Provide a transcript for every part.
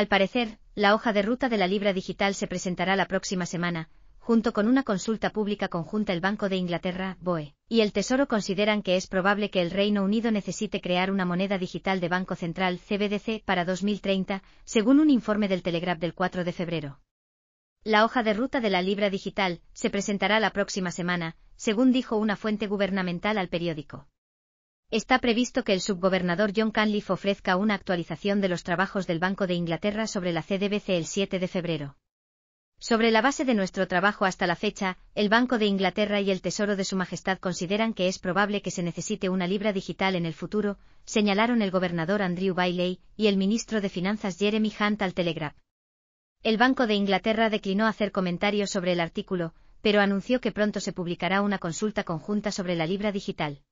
Al parecer, la hoja de ruta de la libra digital se presentará la próxima semana, junto con una consulta pública conjunta el Banco de Inglaterra, BOE, y el Tesoro consideran que es probable que el Reino Unido necesite crear una moneda digital de Banco Central CBDC para 2030, según un informe del Telegraph del 4 de febrero. La hoja de ruta de la libra digital se presentará la próxima semana, según dijo una fuente gubernamental al periódico. Está previsto que el subgobernador John Canliffe ofrezca una actualización de los trabajos del Banco de Inglaterra sobre la CDBC el 7 de febrero. Sobre la base de nuestro trabajo hasta la fecha, el Banco de Inglaterra y el Tesoro de Su Majestad consideran que es probable que se necesite una libra digital en el futuro, señalaron el gobernador Andrew Bailey y el ministro de Finanzas Jeremy Hunt al Telegraph. El Banco de Inglaterra declinó hacer comentarios sobre el artículo, pero anunció que pronto se publicará una consulta conjunta sobre la libra digital.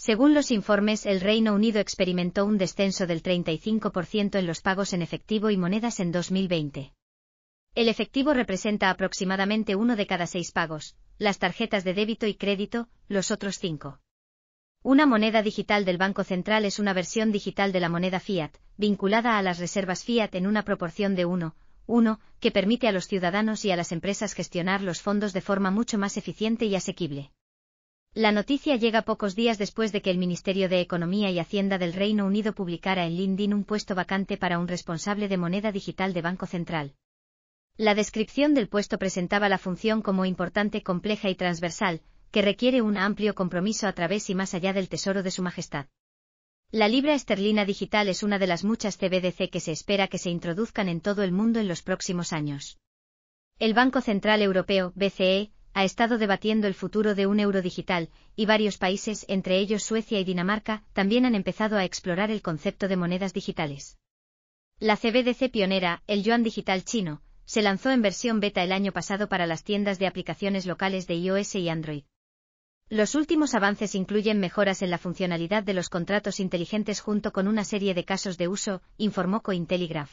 Según los informes, el Reino Unido experimentó un descenso del 35% en los pagos en efectivo y monedas en 2020. El efectivo representa aproximadamente uno de cada seis pagos, las tarjetas de débito y crédito, los otros cinco. Una moneda digital del Banco Central es una versión digital de la moneda fiat, vinculada a las reservas fiat en una proporción de 1:1, que permite a los ciudadanos y a las empresas gestionar los fondos de forma mucho más eficiente y asequible. La noticia llega pocos días después de que el Ministerio de Economía y Hacienda del Reino Unido publicara en LinkedIn un puesto vacante para un responsable de moneda digital de Banco Central. La descripción del puesto presentaba la función como importante, compleja y transversal, que requiere un amplio compromiso a través y más allá del Tesoro de Su Majestad. La libra esterlina digital es una de las muchas CBDC que se espera que se introduzcan en todo el mundo en los próximos años. El Banco Central Europeo, BCE, ha estado debatiendo el futuro de un euro digital, y varios países, entre ellos Suecia y Dinamarca, también han empezado a explorar el concepto de monedas digitales. La CBDC pionera, el yuan digital chino, se lanzó en versión beta el año pasado para las tiendas de aplicaciones locales de iOS y Android. Los últimos avances incluyen mejoras en la funcionalidad de los contratos inteligentes junto con una serie de casos de uso, informó Cointelegraph.